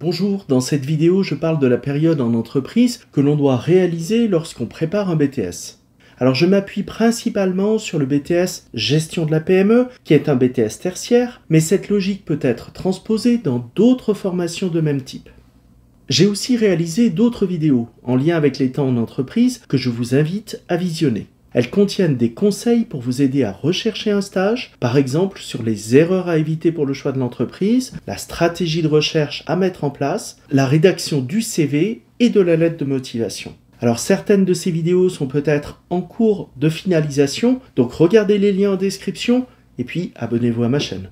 Bonjour, dans cette vidéo je parle de la période en entreprise que l'on doit réaliser lorsqu'on prépare un BTS. Alors je m'appuie principalement sur le BTS Gestion de la PME, qui est un BTS tertiaire, mais cette logique peut être transposée dans d'autres formations de même type. J'ai aussi réalisé d'autres vidéos en lien avec les temps en entreprise que je vous invite à visionner. Elles contiennent des conseils pour vous aider à rechercher un stage, par exemple sur les erreurs à éviter pour le choix de l'entreprise, la stratégie de recherche à mettre en place, la rédaction du CV et de la lettre de motivation. Alors certaines de ces vidéos sont peut-être en cours de finalisation, donc regardez les liens en description et puis abonnez-vous à ma chaîne.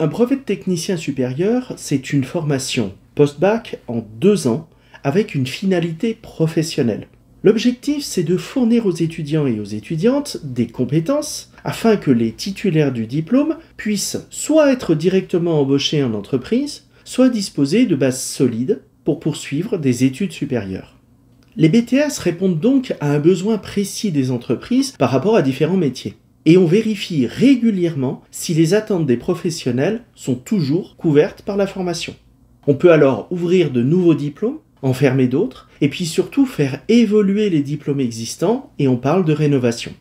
Un brevet de technicien supérieur, c'est une formation post-bac en deux ans avec une finalité professionnelle. L'objectif, c'est de fournir aux étudiants et aux étudiantes des compétences afin que les titulaires du diplôme puissent soit être directement embauchés en entreprise, soit disposer de bases solides pour poursuivre des études supérieures. Les BTS répondent donc à un besoin précis des entreprises par rapport à différents métiers. Et on vérifie régulièrement si les attentes des professionnels sont toujours couvertes par la formation. On peut alors ouvrir de nouveaux diplômes enfermer d'autres, et puis surtout faire évoluer les diplômes existants, et on parle de rénovation.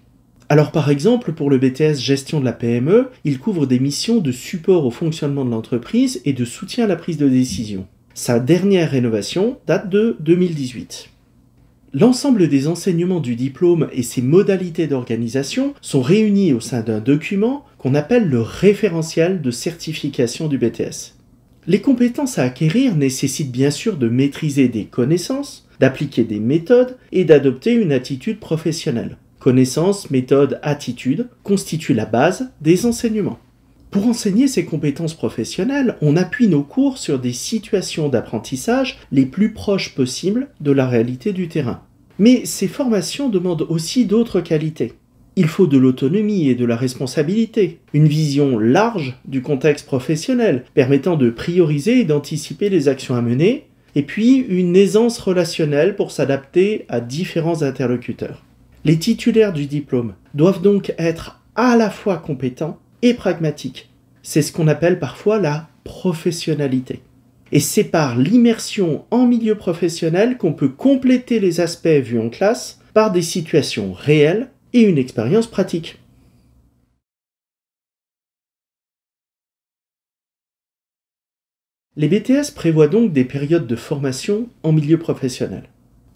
Alors par exemple, pour le BTS Gestion de la PME, il couvre des missions de support au fonctionnement de l'entreprise et de soutien à la prise de décision. Sa dernière rénovation date de 2018. L'ensemble des enseignements du diplôme et ses modalités d'organisation sont réunis au sein d'un document qu'on appelle le référentiel de certification du BTS. Les compétences à acquérir nécessitent bien sûr de maîtriser des connaissances, d'appliquer des méthodes et d'adopter une attitude professionnelle. Connaissances, méthodes, attitudes constituent la base des enseignements. Pour enseigner ces compétences professionnelles, on appuie nos cours sur des situations d'apprentissage les plus proches possibles de la réalité du terrain. Mais ces formations demandent aussi d'autres qualités. Il faut de l'autonomie et de la responsabilité, une vision large du contexte professionnel permettant de prioriser et d'anticiper les actions à mener, et puis une aisance relationnelle pour s'adapter à différents interlocuteurs. Les titulaires du diplôme doivent donc être à la fois compétents et pragmatiques. C'est ce qu'on appelle parfois la professionnalité. Et c'est par l'immersion en milieu professionnel qu'on peut compléter les aspects vus en classe par des situations réelles et une expérience pratique. Les BTS prévoient donc des périodes de formation en milieu professionnel.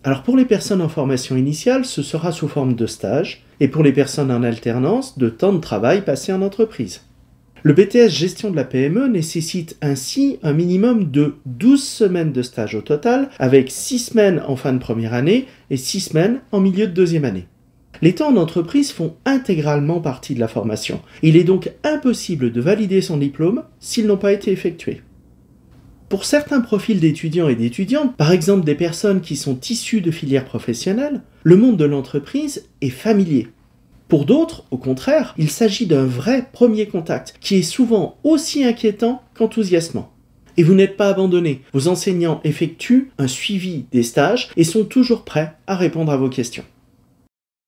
Alors pour les personnes en formation initiale, ce sera sous forme de stage, et pour les personnes en alternance, de temps de travail passé en entreprise. Le BTS gestion de la PME nécessite ainsi un minimum de 12 semaines de stage au total, avec 6 semaines en fin de première année et 6 semaines en milieu de deuxième année. Les temps en entreprise font intégralement partie de la formation. Il est donc impossible de valider son diplôme s'ils n'ont pas été effectués. Pour certains profils d'étudiants et d'étudiantes, par exemple des personnes qui sont issues de filières professionnelles, le monde de l'entreprise est familier. Pour d'autres, au contraire, il s'agit d'un vrai premier contact qui est souvent aussi inquiétant qu'enthousiasmant. Et vous n'êtes pas abandonné, vos enseignants effectuent un suivi des stages et sont toujours prêts à répondre à vos questions.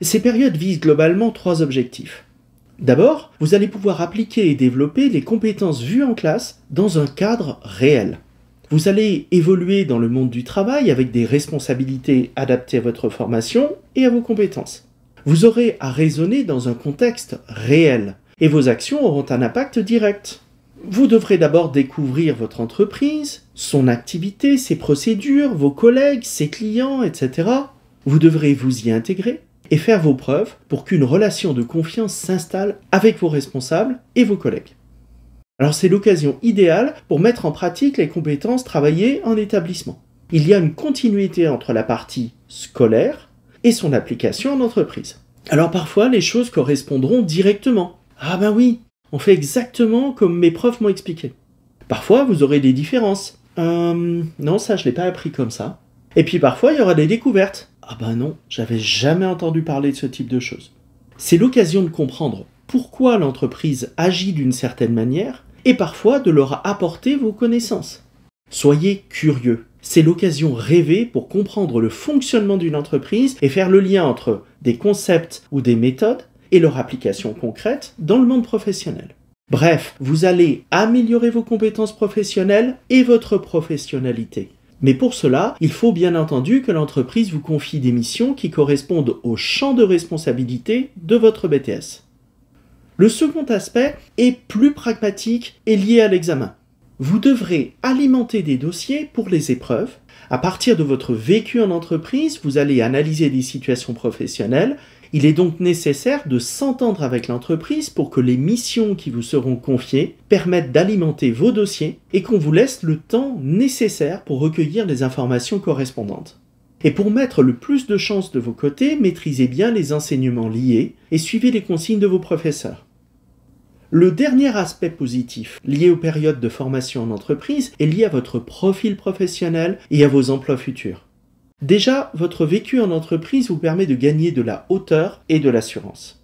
Ces périodes visent globalement trois objectifs. D'abord, vous allez pouvoir appliquer et développer les compétences vues en classe dans un cadre réel. Vous allez évoluer dans le monde du travail avec des responsabilités adaptées à votre formation et à vos compétences. Vous aurez à raisonner dans un contexte réel et vos actions auront un impact direct. Vous devrez d'abord découvrir votre entreprise, son activité, ses procédures, vos collègues, ses clients, etc. Vous devrez vous y intégrer, et faire vos preuves pour qu'une relation de confiance s'installe avec vos responsables et vos collègues. Alors c'est l'occasion idéale pour mettre en pratique les compétences travaillées en établissement. Il y a une continuité entre la partie scolaire et son application en entreprise. Alors parfois les choses correspondront directement. Ah ben oui, on fait exactement comme mes profs m'ont expliqué. Parfois vous aurez des différences. Euh, non ça je l'ai pas appris comme ça. Et puis parfois il y aura des découvertes. Ah ben non, j'avais jamais entendu parler de ce type de choses. C'est l'occasion de comprendre pourquoi l'entreprise agit d'une certaine manière et parfois de leur apporter vos connaissances. Soyez curieux. C'est l'occasion rêvée pour comprendre le fonctionnement d'une entreprise et faire le lien entre des concepts ou des méthodes et leur application concrète dans le monde professionnel. Bref, vous allez améliorer vos compétences professionnelles et votre professionnalité. Mais pour cela, il faut bien entendu que l'entreprise vous confie des missions qui correspondent au champ de responsabilité de votre BTS. Le second aspect est plus pragmatique et lié à l'examen. Vous devrez alimenter des dossiers pour les épreuves. À partir de votre vécu en entreprise, vous allez analyser des situations professionnelles il est donc nécessaire de s'entendre avec l'entreprise pour que les missions qui vous seront confiées permettent d'alimenter vos dossiers et qu'on vous laisse le temps nécessaire pour recueillir les informations correspondantes. Et pour mettre le plus de chances de vos côtés, maîtrisez bien les enseignements liés et suivez les consignes de vos professeurs. Le dernier aspect positif lié aux périodes de formation en entreprise est lié à votre profil professionnel et à vos emplois futurs. Déjà, votre vécu en entreprise vous permet de gagner de la hauteur et de l'assurance.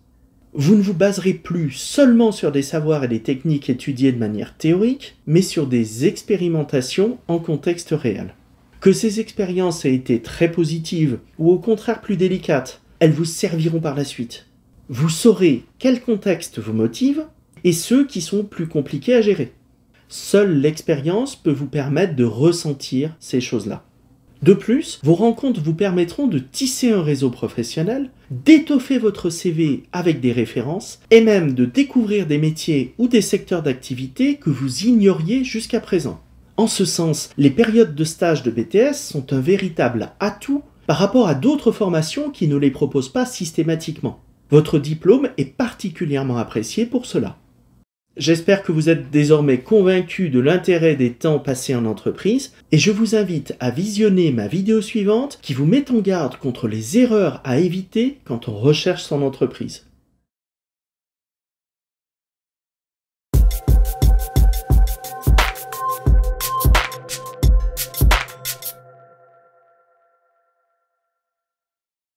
Vous ne vous baserez plus seulement sur des savoirs et des techniques étudiées de manière théorique, mais sur des expérimentations en contexte réel. Que ces expériences aient été très positives ou au contraire plus délicates, elles vous serviront par la suite. Vous saurez quel contexte vous motive et ceux qui sont plus compliqués à gérer. Seule l'expérience peut vous permettre de ressentir ces choses-là. De plus, vos rencontres vous permettront de tisser un réseau professionnel, d'étoffer votre CV avec des références et même de découvrir des métiers ou des secteurs d'activité que vous ignoriez jusqu'à présent. En ce sens, les périodes de stage de BTS sont un véritable atout par rapport à d'autres formations qui ne les proposent pas systématiquement. Votre diplôme est particulièrement apprécié pour cela. J'espère que vous êtes désormais convaincu de l'intérêt des temps passés en entreprise et je vous invite à visionner ma vidéo suivante qui vous met en garde contre les erreurs à éviter quand on recherche son entreprise.